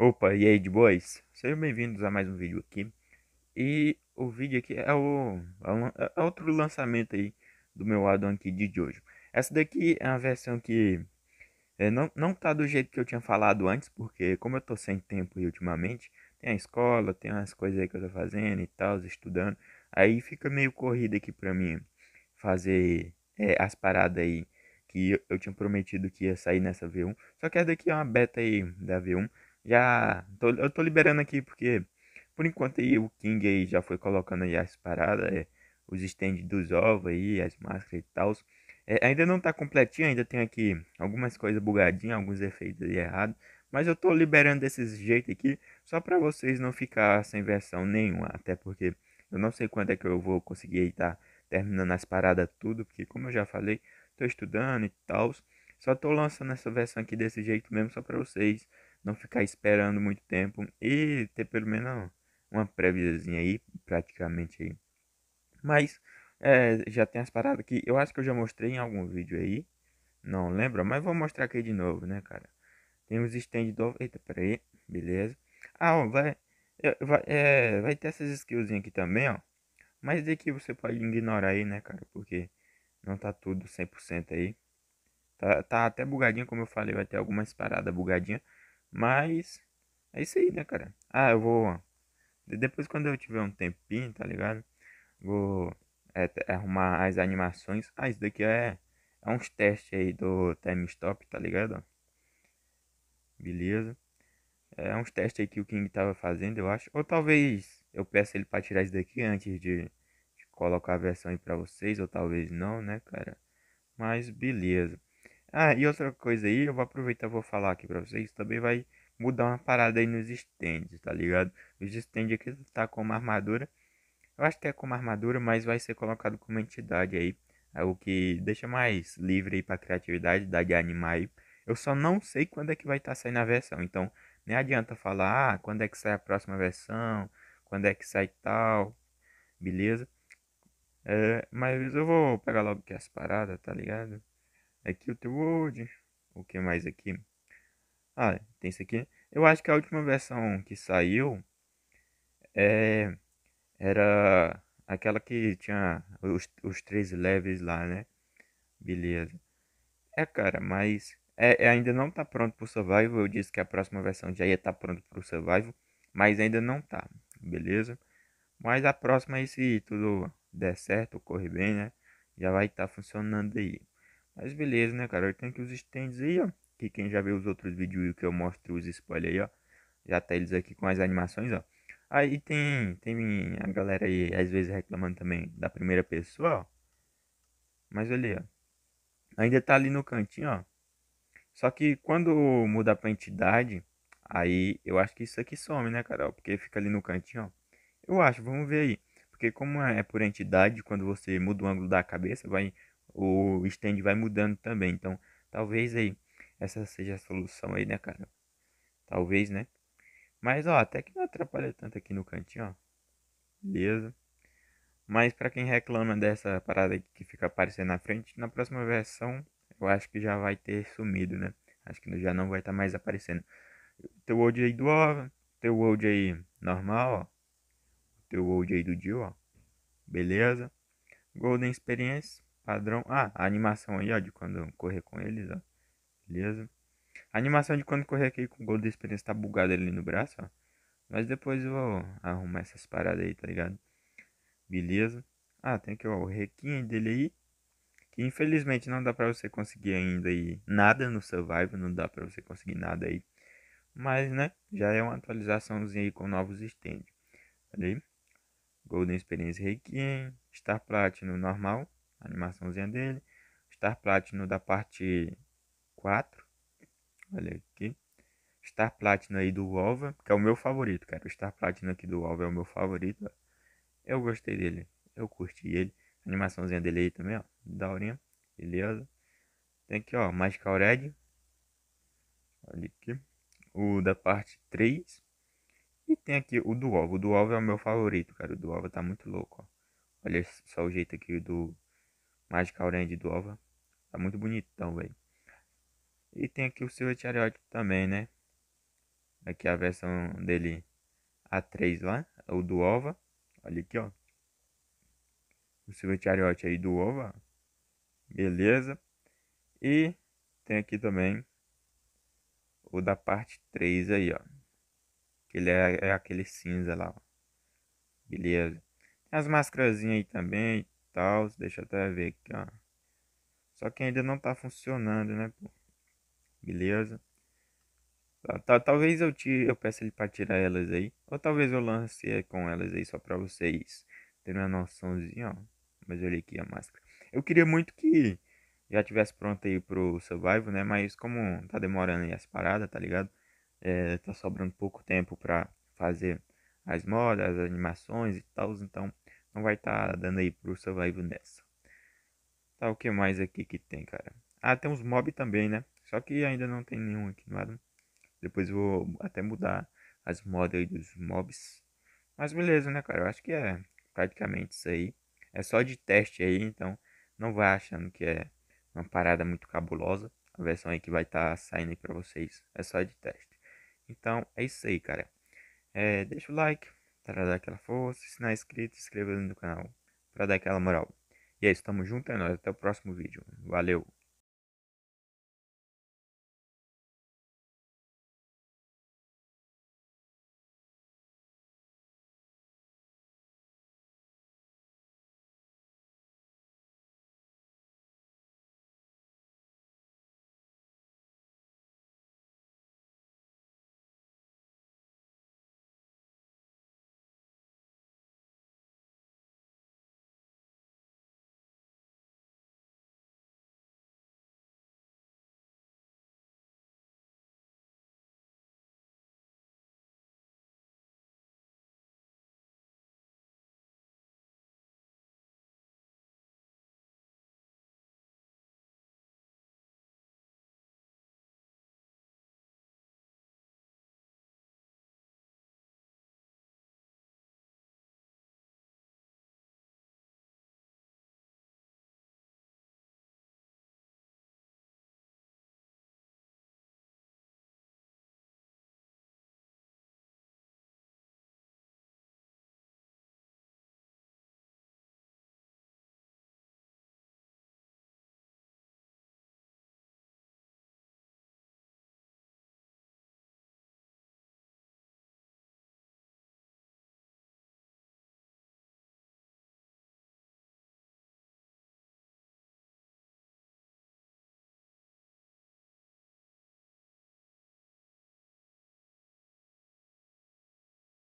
Opa, e aí de boys? Sejam bem-vindos a mais um vídeo aqui. E o vídeo aqui é o é, é outro lançamento aí do meu addon aqui de Jojo. Essa daqui é uma versão que é, não, não tá do jeito que eu tinha falado antes, porque como eu tô sem tempo aí ultimamente, tem a escola, tem umas coisas aí que eu tô fazendo e tal, estudando. Aí fica meio corrido aqui pra mim fazer é, as paradas aí que eu, eu tinha prometido que ia sair nessa V1. Só que essa daqui é uma beta aí da V1. Já tô, eu tô liberando aqui porque por enquanto aí o King aí já foi colocando aí as paradas, é, os stands dos ovos aí, as máscaras e tal. É, ainda não tá completinho, ainda tem aqui algumas coisas bugadinhas, alguns efeitos errados. Mas eu tô liberando desse jeito aqui só para vocês não ficar sem versão nenhuma. Até porque eu não sei quando é que eu vou conseguir estar tá terminando as paradas tudo. Porque como eu já falei, tô estudando e tal. Só tô lançando essa versão aqui desse jeito mesmo só para vocês não ficar esperando muito tempo e ter pelo menos uma préviazinha aí, praticamente aí. Mas é, já tem as paradas que eu acho que eu já mostrei em algum vídeo aí. Não lembro, mas vou mostrar aqui de novo, né, cara? Tem os stand do. Eita, pera aí, beleza. Ah, ó, vai, é, vai, é, vai ter essas skills aqui também, ó. Mas daqui é você pode ignorar aí, né, cara? Porque não tá tudo 100% aí. Tá, tá até bugadinho, como eu falei, vai ter algumas paradas bugadinhas. Mas é isso aí, né, cara? Ah, eu vou. Depois, quando eu tiver um tempinho, tá ligado? Vou é, é, arrumar as animações. Ah, isso daqui é, é uns testes aí do Time Stop, tá ligado? Beleza. É uns testes aí que o King tava fazendo, eu acho. Ou talvez eu peça ele pra tirar isso daqui antes de, de colocar a versão aí pra vocês. Ou talvez não, né, cara? Mas beleza. Ah, e outra coisa aí, eu vou aproveitar e vou falar aqui pra vocês, também vai mudar uma parada aí nos stands, tá ligado? Os stands aqui tá com uma armadura, eu acho que é com uma armadura, mas vai ser colocado como entidade aí, é o que deixa mais livre aí pra criatividade, dá de animar aí. Eu só não sei quando é que vai estar tá saindo a versão, então nem adianta falar, ah, quando é que sai a próxima versão, quando é que sai tal, beleza? É, mas eu vou pegar logo que as paradas, tá ligado? É aqui o teu Word. O que mais aqui? Ah, tem isso aqui. Eu acho que a última versão que saiu é, era aquela que tinha os, os levels lá, né? Beleza. É, cara, mas é, é, ainda não tá pronto pro Survival. Eu disse que a próxima versão já ia estar tá pronto pro Survival, mas ainda não tá, beleza? Mas a próxima aí, se tudo der certo, correr bem, né? Já vai estar tá funcionando aí. Mas beleza, né, cara? Eu tenho aqui os stands aí, ó. Que quem já viu os outros vídeos e que eu mostro os spoilers aí, ó. Já tá eles aqui com as animações, ó. Aí tem, tem a galera aí, às vezes, reclamando também da primeira pessoa, ó. Mas olha aí, ó. Ainda tá ali no cantinho, ó. Só que quando mudar pra entidade, aí eu acho que isso aqui some, né, cara? Porque fica ali no cantinho, ó. Eu acho, vamos ver aí. Porque como é por entidade, quando você muda o ângulo da cabeça, vai o stand vai mudando também. Então, talvez aí essa seja a solução aí, né, cara? Talvez, né? Mas, ó, até que não atrapalha tanto aqui no cantinho, ó. Beleza. Mas para quem reclama dessa parada que fica aparecendo na frente, na próxima versão eu acho que já vai ter sumido, né? Acho que já não vai estar tá mais aparecendo. Teu World aí do ó, teu World aí normal, ó. Teu World aí do dia, ó. Beleza. Golden Experience padrão. Ah, a animação aí, ó, de quando correr com eles, ó. Beleza? A animação de quando correr aqui com o gol da experiência tá bugada ali no braço, ó. Mas depois eu vou arrumar essas paradas aí, tá ligado? Beleza? Ah, tem aqui ó, o requinho dele aí. Que infelizmente não dá pra você conseguir ainda aí nada no survival. Não dá pra você conseguir nada aí. Mas, né? Já é uma atualizaçãozinha aí com novos stands. Tá Golden Experience Requiem. Star Platinum normal a animaçãozinha dele. Star Platinum da parte 4. Olha aqui. Star Platinum aí do Alva, que é o meu favorito, cara. O Star Platinum aqui do Alva é o meu favorito. Eu gostei dele. Eu curti ele. A animaçãozinha dele aí também, ó. Daurinha. Beleza. Tem aqui, ó. mais Red. Olha aqui. O da parte 3. E tem aqui o do Alva. O do Alva é o meu favorito, cara. O do Alva tá muito louco, ó. Olha só o jeito aqui do Mágica Orange de Ova. Tá muito bonitão, velho. E tem aqui o Silver Chariot também, né? Aqui a versão dele A3 lá, o do Ova. Olha aqui, ó. O Silver Chariot aí do Ova. Beleza. E tem aqui também o da parte 3 aí, ó. Que ele é, é aquele cinza lá, ó. Beleza. Tem as máscarazinhas aí também tal. Deixa eu até ver aqui, ó. Só que ainda não tá funcionando, né, pô? Beleza. Tá, tá, talvez eu, te, eu peço ele para tirar elas aí. Ou talvez eu lance é com elas aí só para vocês terem uma noçãozinha, ó. Mas olha aqui a máscara. Eu queria muito que já tivesse pronto aí pro survival, né? Mas como tá demorando aí as paradas, tá ligado? É, tá sobrando pouco tempo pra fazer as modas, as animações e tal. Então não vai estar tá dando aí pro survival nessa. Tá, o que mais aqui que tem, cara? Ah, tem uns mob também, né? Só que ainda não tem nenhum aqui no Adam. Depois vou até mudar as modas aí dos mobs. Mas beleza, né, cara? Eu acho que é praticamente isso aí. É só de teste aí, então não vai achando que é uma parada muito cabulosa. A versão aí que vai estar tá saindo aí pra vocês é só de teste. Então é isso aí, cara. É, deixa o like, para dar aquela força, se não é inscrito, inscreva-se no canal para dar aquela moral. E é isso, tamo junto, é nóis, até o próximo vídeo. Valeu!